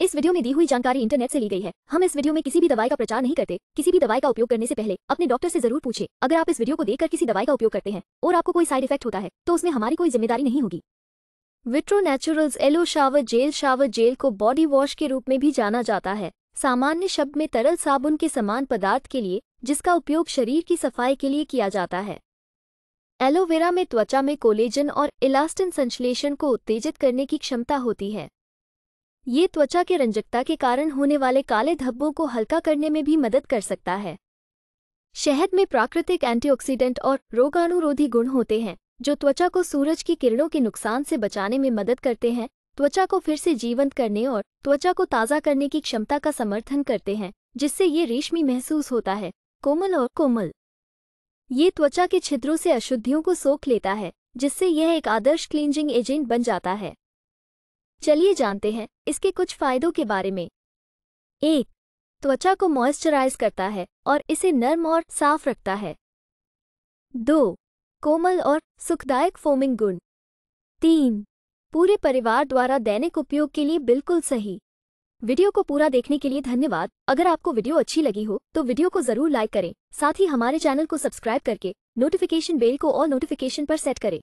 इस वीडियो में दी हुई जानकारी इंटरनेट से ली गई है हम इस वीडियो में किसी भी दवाई का प्रचार नहीं करते किसी भी दवाई का उपयोग करने से पहले अपने डॉक्टर से जरूर पूछे अगर आप इस वीडियो को देखकर किसी दवाई का उपयोग करते हैं और आपको कोई साइड इफेक्ट होता है तो उसमें हमारी कोई जिम्मेदारी नहीं होगी Vitro Naturals aloe shower gel shower gel को बॉडी वॉश के रूप में भी जाना जाता है सामान्य शब्द में तरल साबुन के समान पदार्थ के लिए जिसका उपयोग शरीर की सफाई के लिए किया जाता है एलोवेरा में त्वचा में कोलेजन और इलास्टिन संश्लेषण को उत्तेजित करने की क्षमता होती है ये त्वचा के रंजकता के कारण होने वाले काले धब्बों को हल्का करने में भी मदद कर सकता है शहद में प्राकृतिक एंटीऑक्सीडेंट और रोगाणुरोधी गुण होते हैं जो त्वचा को सूरज की किरणों के नुकसान से बचाने में मदद करते हैं त्वचा को फिर से जीवंत करने और त्वचा को ताज़ा करने की क्षमता का समर्थन करते हैं जिससे ये रेशमी महसूस होता है कोमल और कोमल ये त्वचा के छिद्रों से अशुद्धियों को सोख लेता है जिससे यह एक आदर्श क्लींजिंग एजेंट बन जाता है चलिए जानते हैं इसके कुछ फायदों के बारे में एक त्वचा को मॉइस्चराइज करता है और इसे नर्म और साफ रखता है दो कोमल और सुखदायक फोमिंग गुण तीन पूरे परिवार द्वारा दैनिक उपयोग के लिए बिल्कुल सही वीडियो को पूरा देखने के लिए धन्यवाद अगर आपको वीडियो अच्छी लगी हो तो वीडियो को जरूर लाइक करें साथ ही हमारे चैनल को सब्सक्राइब करके नोटिफिकेशन बेल को और नोटिफिकेशन पर सेट करें